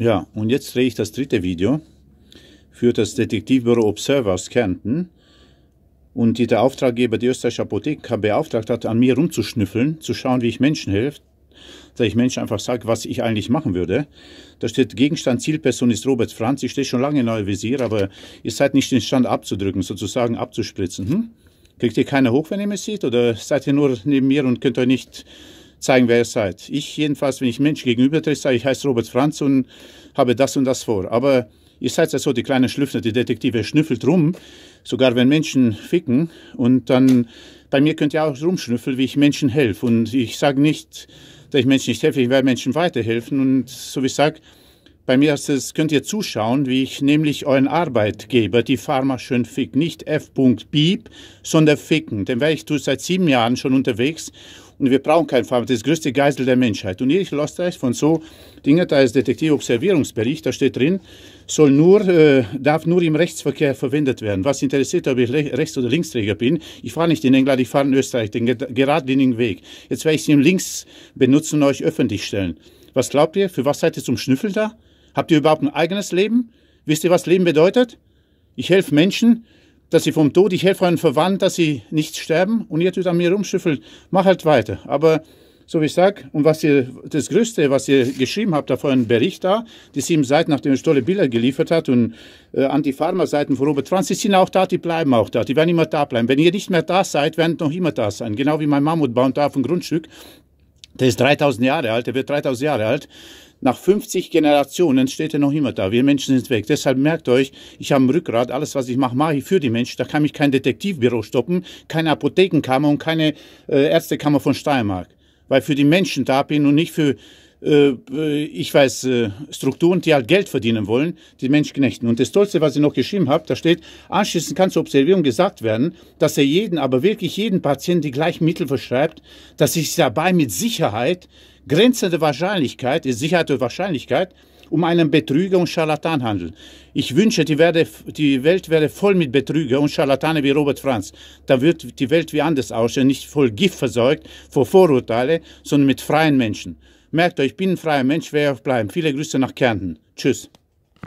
Ja, und jetzt drehe ich das dritte Video für das Detektivbüro Observer aus Kärnten. Und die der Auftraggeber, die österreichische Apotheke, hat beauftragt hat, an mir rumzuschnüffeln, zu schauen, wie ich Menschen helfe, dass ich Menschen einfach sage, was ich eigentlich machen würde. Da steht Gegenstand, Zielperson ist Robert Franz. Ich stehe schon lange in euer Visier, aber ihr seid nicht in Stand abzudrücken, sozusagen abzuspritzen. Hm? Kriegt ihr keiner hoch, wenn ihr mich seht? Oder seid ihr nur neben mir und könnt euch nicht zeigen, wer ihr seid. Ich jedenfalls, wenn ich Menschen gegenübertrete, sage ich, heiße Robert Franz und habe das und das vor. Aber ihr seid ja so die kleine Schlüffner, die Detektive schnüffelt rum, sogar wenn Menschen ficken. Und dann, bei mir könnt ihr auch rumschnüffeln, wie ich Menschen helfe. Und ich sage nicht, dass ich Menschen nicht helfe, ich werde Menschen weiterhelfen. Und so wie ich sage, bei mir ist es, könnt ihr zuschauen, wie ich nämlich euren Arbeitgeber, die Pharma, schön fick. Nicht F.Bieb, sondern ficken. Denn weil ich tue seit sieben Jahren schon unterwegs und wir brauchen keinen Pharma, das ist die größte Geisel der Menschheit. Und ich lasse das von so Dingen, da ist Detektiv-Observierungsbericht, da steht drin, soll nur, äh, darf nur im Rechtsverkehr verwendet werden. Was interessiert, ob ich Rechts- oder Linksträger bin? Ich fahre nicht in England, ich fahre in Österreich, den geradlinigen Weg. Jetzt werde ich ihn links benutzen und euch öffentlich stellen. Was glaubt ihr? Für was seid ihr zum Schnüffeln da? Habt ihr überhaupt ein eigenes Leben? Wisst ihr, was Leben bedeutet? Ich helfe Menschen, dass sie vom Tod ich helfe euren Verwandten, dass sie nicht sterben und ihr tut an mir rumschüffeln. Mach halt weiter. Aber so wie ich sage, und was ihr, das Größte, was ihr geschrieben habt, da vorhin einen Bericht da, die sieben Seiten, nachdem ich tolle Bilder geliefert hat und äh, anti seiten von Robert Franz, die sind auch da, die bleiben auch da, die werden immer da bleiben. Wenn ihr nicht mehr da seid, werden noch immer da sein. Genau wie mein Mammut und da auf dem Grundstück, der ist 3000 Jahre alt, der wird 3000 Jahre alt. Nach 50 Generationen steht er noch immer da. Wir Menschen sind weg. Deshalb merkt euch, ich habe ein Rückgrat. Alles, was ich mache, mache ich für die Menschen. Da kann mich kein Detektivbüro stoppen, keine Apothekenkammer und keine äh, Ärztekammer von Steiermark. Weil für die Menschen da bin und nicht für, äh, äh ich weiß, äh, Strukturen, die halt Geld verdienen wollen, die Menschen knechten. Und das Tollste, was ich noch geschrieben habe, da steht, anschließend kann zur Observierung gesagt werden, dass er jeden, aber wirklich jeden Patienten die gleichen Mittel verschreibt, dass ich dabei mit Sicherheit grenzende Wahrscheinlichkeit, ist Sicherheit sicherte Wahrscheinlichkeit, um einen Betrüger und Scharlatan handeln. Ich wünsche, die, werde, die, Welt wäre voll mit Betrüger und Scharlatane wie Robert Franz. Da wird die Welt wie anders aussehen, nicht voll Gift versorgt, vor Vorurteile, sondern mit freien Menschen. Merkt euch, ich bin ein freier Mensch, werde auch bleiben. Viele Grüße nach Kärnten. Tschüss.